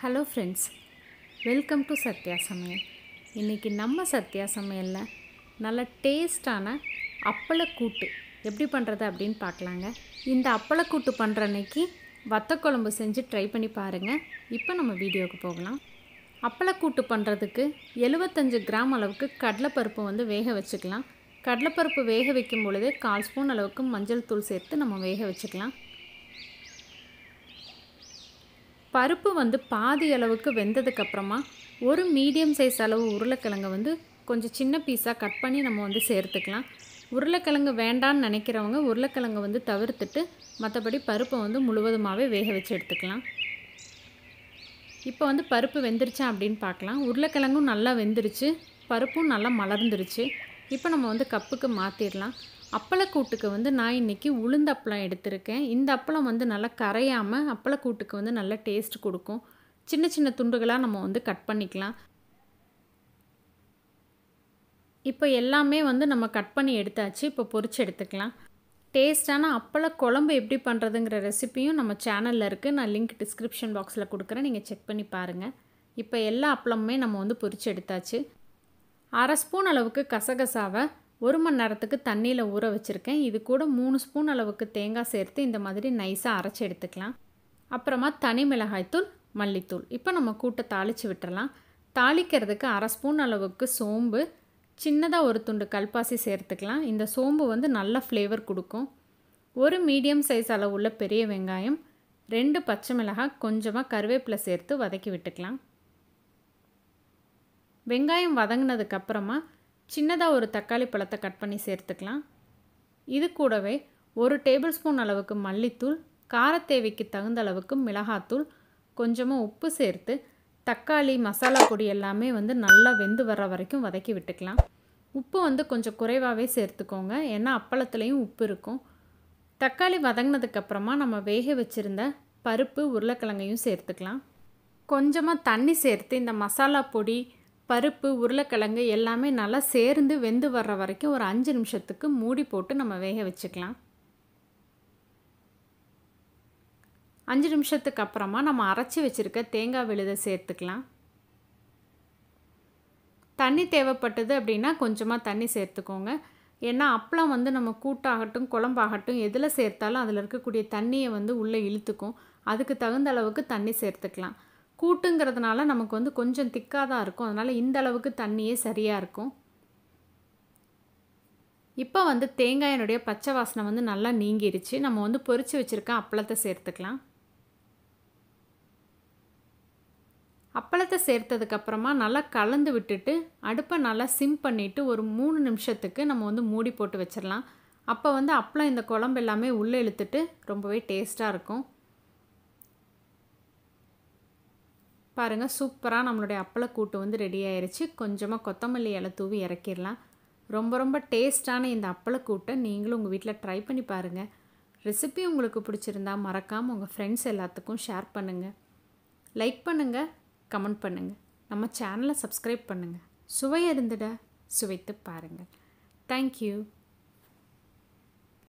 hello friends welcome to Sathya சமையல் இன்றைக்கி நம்ம சத்யா சமையலில் நல்ல டேஸ்டான அப்பளக்கூட்டு எப்படி பண்ணுறது அப்படின்னு பார்க்கலாங்க இந்த அப்பளக்கூட்டு பண்ணுற அன்னைக்கு வத்தக்குழம்பு செஞ்சு ட்ரை பண்ணி பாருங்கள் இப்போ நம்ம வீடியோவுக்கு போகலாம் அப்பளக்கூட்டு பண்ணுறதுக்கு எழுபத்தஞ்சு கிராம் அளவுக்கு கடலைப்பருப்பு வந்து வேக வச்சுக்கலாம் கடலைப்பருப்பு வேக வைக்கும் பொழுதே கால் ஸ்பூன் அளவுக்கு மஞ்சள் தூள் சேர்த்து நம்ம வேக வச்சுக்கலாம் பருப்பு வந்து பாதி அளவுக்கு வெந்ததுக்கப்புறமா ஒரு மீடியம் சைஸ் அளவு உருளைக்கிழங்கு வந்து கொஞ்சம் சின்ன பீஸாக கட் பண்ணி நம்ம வந்து சேர்த்துக்கலாம் உருளைக்கிழங்கு வேண்டான்னு நினைக்கிறவங்க உருளைக்கிழங்கு வந்து தவிர்த்துட்டு மற்றபடி பருப்பை வந்து முழுவதுமாகவே வேக வச்சு எடுத்துக்கலாம் இப்போ வந்து பருப்பு வெந்துருச்சா அப்படின்னு பார்க்கலாம் உருளைக்கிழங்கும் நல்லா வெந்துருச்சு பருப்பும் நல்லா மலர்ந்துருச்சு இப்போ நம்ம வந்து கப்புக்கு மாற்றிடலாம் அப்பளக்கூட்டுக்கு வந்து நான் இன்றைக்கி உளுந்த அப்பளம் எடுத்திருக்கேன் இந்த அப்பளம் வந்து நல்லா கரையாமல் அப்பளக்கூட்டுக்கு வந்து நல்லா டேஸ்ட் கொடுக்கும் சின்ன சின்ன துண்டுகளாக நம்ம வந்து கட் பண்ணிக்கலாம் இப்போ எல்லாமே வந்து நம்ம கட் பண்ணி எடுத்தாச்சு இப்போ பொறிச்சு எடுத்துக்கலாம் டேஸ்டான அப்பள குழம்பு எப்படி பண்ணுறதுங்கிற ரெசிப்பியும் நம்ம சேனலில் இருக்குது நான் லிங்க் டிஸ்கிரிப்ஷன் பாக்ஸில் கொடுக்குறேன் நீங்கள் செக் பண்ணி பாருங்கள் இப்போ எல்லா அப்பளமுமே நம்ம வந்து பொறிச்சு எடுத்தாச்சு அரை ஸ்பூன் அளவுக்கு கசகசாவை ஒரு மணி நேரத்துக்கு தண்ணியில் ஊற வச்சுருக்கேன் இது கூட மூணு ஸ்பூன் அளவுக்கு தேங்காய் சேர்த்து இந்த மாதிரி நைஸாக அரைச்சி எடுத்துக்கலாம் அப்புறமா தனி மிளகாய்த்தூள் மல்லித்தூள் இப்போ நம்ம கூட்டை தாளித்து விட்டுறலாம் தாளிக்கிறதுக்கு அரை ஸ்பூன் அளவுக்கு சோம்பு சின்னதாக ஒரு துண்டு கல்பாசி சேர்த்துக்கலாம் இந்த சோம்பு வந்து நல்ல ஃப்ளேவர் கொடுக்கும் ஒரு மீடியம் சைஸ் அளவுள்ள பெரிய வெங்காயம் ரெண்டு பச்சை மிளகாய் கொஞ்சமாக கருவேப்பிலை சேர்த்து வதக்கி விட்டுக்கலாம் வெங்காயம் வதங்கினதுக்கப்புறமா சின்னதாக ஒரு தக்காளி பழத்தை கட் பண்ணி சேர்த்துக்கலாம் இது கூடவே ஒரு டேபிள் ஸ்பூன் அளவுக்கு மல்லித்தூள் காரத்தேவைக்கு தகுந்த அளவுக்கு மிளகாத்தூள் கொஞ்சமாக உப்பு சேர்த்து தக்காளி மசாலா பொடி எல்லாமே வந்து நல்லா வெந்து வர்ற வரைக்கும் வதக்கி விட்டுக்கலாம் உப்பு வந்து கொஞ்சம் குறைவாகவே சேர்த்துக்கோங்க ஏன்னா அப்பளத்துலேயும் உப்பு இருக்கும் தக்காளி வதங்கினதுக்கப்புறமா நம்ம வேக வச்சுருந்த பருப்பு உருளைக்கிழங்கையும் சேர்த்துக்கலாம் கொஞ்சமாக தண்ணி சேர்த்து இந்த மசாலா பொடி பருப்பு உருளைக்கிழங்கு எல்லாமே நல்லா சேர்ந்து வெந்து வர்ற வரைக்கும் ஒரு அஞ்சு நிமிஷத்துக்கு மூடி போட்டு நம்ம வேக வச்சுக்கலாம் அஞ்சு நிமிஷத்துக்கு அப்புறமா நம்ம அரைச்சி வச்சுருக்க தேங்காய் விழுதை சேர்த்துக்கலாம் தண்ணி தேவைப்பட்டது அப்படின்னா கொஞ்சமாக தண்ணி சேர்த்துக்கோங்க ஏன்னா அப்பளம் வந்து நம்ம கூட்டாகட்டும் குழம்பாகட்டும் எதில் சேர்த்தாலும் அதில் இருக்கக்கூடிய தண்ணியை வந்து உள்ளே இழுத்துக்கும் அதுக்கு தகுந்த அளவுக்கு தண்ணி சேர்த்துக்கலாம் கூட்டுங்கிறதுனால நமக்கு வந்து கொஞ்சம் திக்காக தான் இருக்கும் அதனால் இந்த அளவுக்கு தண்ணியே சரியாக இருக்கும் இப்போ வந்து தேங்காயினுடைய பச்சை வாசனை வந்து நல்லா நீங்கிருச்சு நம்ம வந்து பொறிச்சு வச்சுருக்க அப்பளத்தை சேர்த்துக்கலாம் அப்பளத்தை சேர்த்ததுக்கப்புறமா நல்லா கலந்து விட்டுட்டு அடுப்பை நல்லா சிம் பண்ணிவிட்டு ஒரு மூணு நிமிஷத்துக்கு நம்ம வந்து மூடி போட்டு வச்சிடலாம் அப்போ வந்து அப்பளம் இந்த குழம்பு எல்லாமே உள்ளே இழுத்துட்டு ரொம்பவே டேஸ்ட்டாக இருக்கும் பாருங்கள் சூப்பராக நம்மளுடைய அப்பளக்கூட்டு வந்து ரெடி ஆயிடுச்சு கொஞ்சமாக கொத்தமல்லி இலை தூவி இறக்கிடலாம் ரொம்ப ரொம்ப டேஸ்ட்டான இந்த அப்பளக்கூட்டை நீங்களும் உங்கள் வீட்டில் ட்ரை பண்ணி பாருங்கள் ரெசிபி உங்களுக்கு பிடிச்சிருந்தா மறக்காமல் உங்கள் ஃப்ரெண்ட்ஸ் எல்லாத்துக்கும் ஷேர் பண்ணுங்கள் லைக் பண்ணுங்கள் கமெண்ட் பண்ணுங்கள் நம்ம சேனலை சப்ஸ்கிரைப் பண்ணுங்கள் சுவை இருந்துட சுவைத்து பாருங்கள் தேங்க்யூ